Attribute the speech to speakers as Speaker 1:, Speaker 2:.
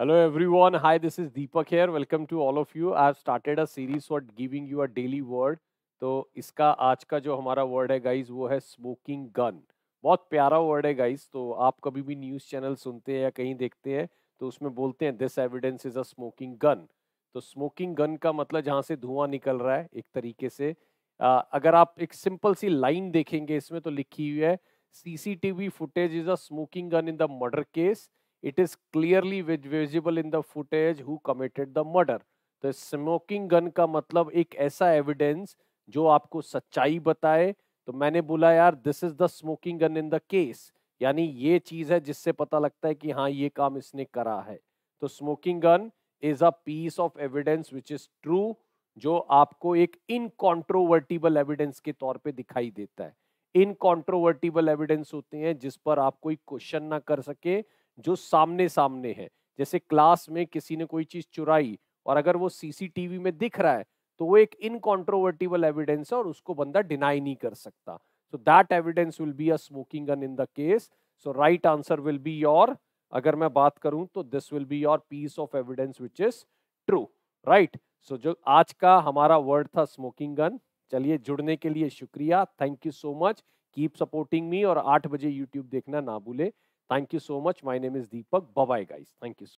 Speaker 1: Hello everyone. Hi, this is Deepak here. Welcome to all of you. I have started a series for giving you a daily word. तो इसका आज का जो हमारा word है guys वो है स्मोकिंग गन बहुत प्यारा वर्ड है गाइज तो आप कभी भी न्यूज़ चैनल सुनते हैं या कहीं देखते हैं तो उसमें बोलते हैं this evidence is a smoking gun तो स्मोकिंग गन का मतलब जहाँ से धुआं निकल रहा है एक तरीके से आ, अगर आप एक सिंपल सी लाइन देखेंगे इसमें तो लिखी हुई है CCTV footage is a smoking gun in the murder case it is clearly visible in the footage who committed the murder तो स्मोकिंग गन का मतलब एक ऐसा एविडेंस जो आपको सच्चाई बताए तो मैंने बोला यार this is the smoking gun in the case यानी ये चीज है जिससे पता लगता है कि हाँ ये काम इसने करा है तो smoking gun is a piece of evidence which is true जो आपको एक इनकॉन्ट्रोवर्टिबल एविडेंस के तौर पे दिखाई देता है इनकॉन्ट्रोवर्टिबल एविडेंस होते हैं जिस पर आप कोई क्वेश्चन ना कर सके जो सामने सामने है जैसे क्लास में किसी ने कोई चीज चुराई और अगर वो सीसीटीवी में दिख रहा है तो वो एक इनकॉन्ट्रोवर्टिबल एविडेंस है और उसको बंदा डिनाई नहीं कर सकता so that evidence will be a smoking gun in the case so right answer will be your अगर मैं बात करूं तो this will be your piece of evidence which is true right so जो आज का हमारा वर्ड था स्मोकिंग गन चलिए जुड़ने के लिए शुक्रिया thank you so much keep supporting me और आठ बजे यूट्यूब देखना ना भूले Thank you so much. My name is Deepak. Bye bye, guys. Thank you. So